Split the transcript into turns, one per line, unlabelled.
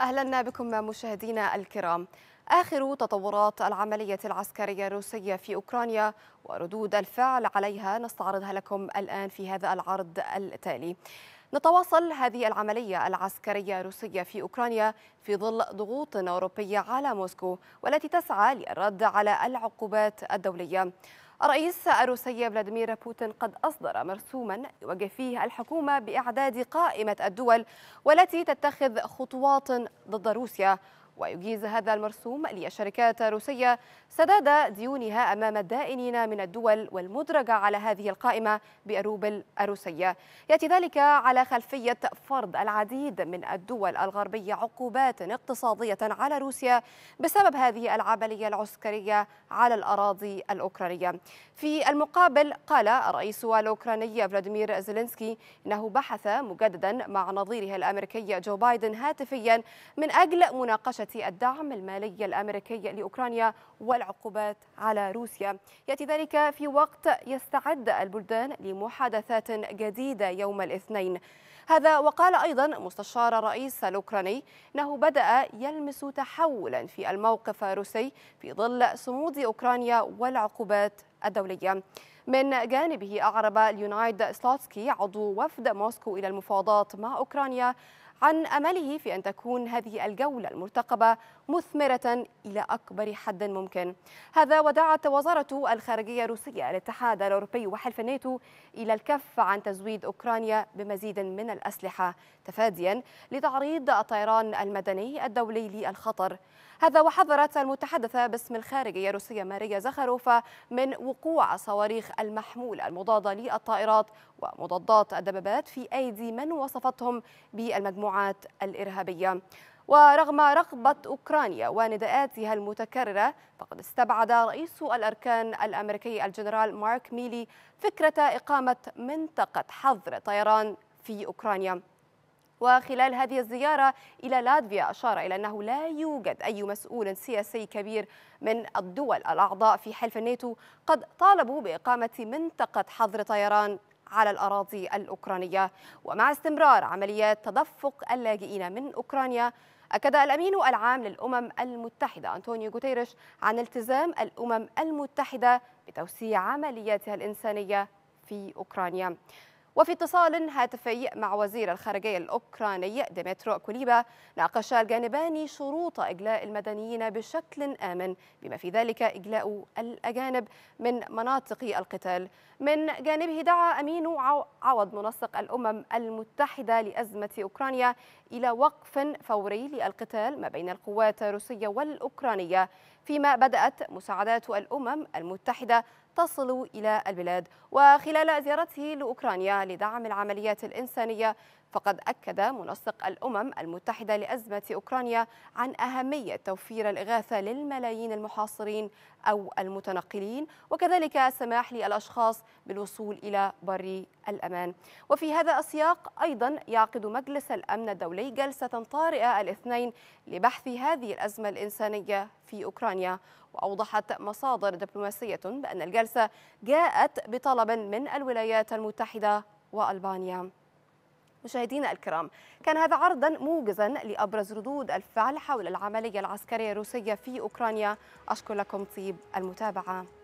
أهلا بكم مشاهدينا الكرام آخر تطورات العملية العسكرية الروسية في أوكرانيا وردود الفعل عليها نستعرضها لكم الآن في هذا العرض التالي نتواصل هذه العملية العسكرية الروسية في أوكرانيا في ظل ضغوط أوروبية على موسكو والتي تسعى للرد على العقوبات الدولية الرئيس الروسي فلاديمير بوتين قد أصدر مرسوما يوجه فيه الحكومة بإعداد قائمة الدول والتي تتخذ خطوات ضد روسيا ويجيز هذا المرسوم للشركات الروسية سداد ديونها أمام الدائنين من الدول والمدرجة على هذه القائمة بالروبل الروسية يأتي ذلك على خلفية فرض العديد من الدول الغربية عقوبات اقتصادية على روسيا بسبب هذه العملية العسكرية على الأراضي الأوكرانية في المقابل قال الرئيس الأوكراني فلاديمير زيلينسكي إنه بحث مجددا مع نظيره الأمريكي جو بايدن هاتفيا من أجل مناقشة مناقشة الدعم المالي الأمريكي لأوكرانيا والعقوبات على روسيا يأتي ذلك في وقت يستعد البلدان لمحادثات جديدة يوم الاثنين هذا وقال أيضا مستشار الرئيس الأوكراني أنه بدأ يلمس تحولا في الموقف الروسي في ظل صمود أوكرانيا والعقوبات الدولية من جانبه أعرب ليونايد سلوتسكي عضو وفد موسكو إلى المفاوضات مع أوكرانيا عن أمله في أن تكون هذه الجولة المرتقبة مثمرة إلى أكبر حد ممكن هذا ودعت وزارة الخارجية الروسية الاتحاد الأوروبي وحلف الناتو إلى الكف عن تزويد أوكرانيا بمزيد من الأسلحة تفاديا لتعريض الطيران المدني الدولي للخطر هذا وحذرت المتحدثة باسم الخارجية الروسية ماريا زخاروفا من وقوع صواريخ المحمولة المضادة للطائرات ومضادات الدبابات في أيدي من وصفتهم بالمجموعة المجموعات الإرهابية ورغم رغبة أوكرانيا ونداءاتها المتكررة فقد استبعد رئيس الأركان الأمريكي الجنرال مارك ميلي فكرة إقامة منطقة حظر طيران في أوكرانيا وخلال هذه الزيارة إلى لاتفيا أشار إلى أنه لا يوجد أي مسؤول سياسي كبير من الدول الأعضاء في حلف الناتو قد طالبوا بإقامة منطقة حظر طيران على الأراضي الأوكرانية ومع استمرار عمليات تدفق اللاجئين من أوكرانيا أكد الأمين العام للأمم المتحدة أنطونيو غوتيريش عن التزام الأمم المتحدة بتوسيع عملياتها الإنسانية في أوكرانيا وفي اتصال هاتفي مع وزير الخارجية الأوكراني ديمترو كوليبا ناقش الجانبان شروط إجلاء المدنيين بشكل آمن بما في ذلك إجلاء الأجانب من مناطق القتال من جانبه دعا أمين عوض منسق الأمم المتحدة لأزمة أوكرانيا إلى وقف فوري للقتال ما بين القوات الروسية والأوكرانية فيما بدأت مساعدات الأمم المتحدة تصل إلى البلاد وخلال زيارته لأوكرانيا لدعم العمليات الإنسانية فقد أكد منسق الأمم المتحدة لأزمة أوكرانيا عن أهمية توفير الإغاثة للملايين المحاصرين أو المتنقلين وكذلك السماح للأشخاص بالوصول إلى بري الأمان وفي هذا السياق أيضا يعقد مجلس الأمن الدولي جلسة طارئة الاثنين لبحث هذه الأزمة الإنسانية في أوكرانيا أوكرانيا وأوضحت مصادر دبلوماسية بأن الجلسة جاءت بطلب من الولايات المتحدة وألبانيا مشاهدينا الكرام كان هذا عرضا موجزا لأبرز ردود الفعل حول العملية العسكرية الروسية في أوكرانيا أشكر لكم طيب المتابعة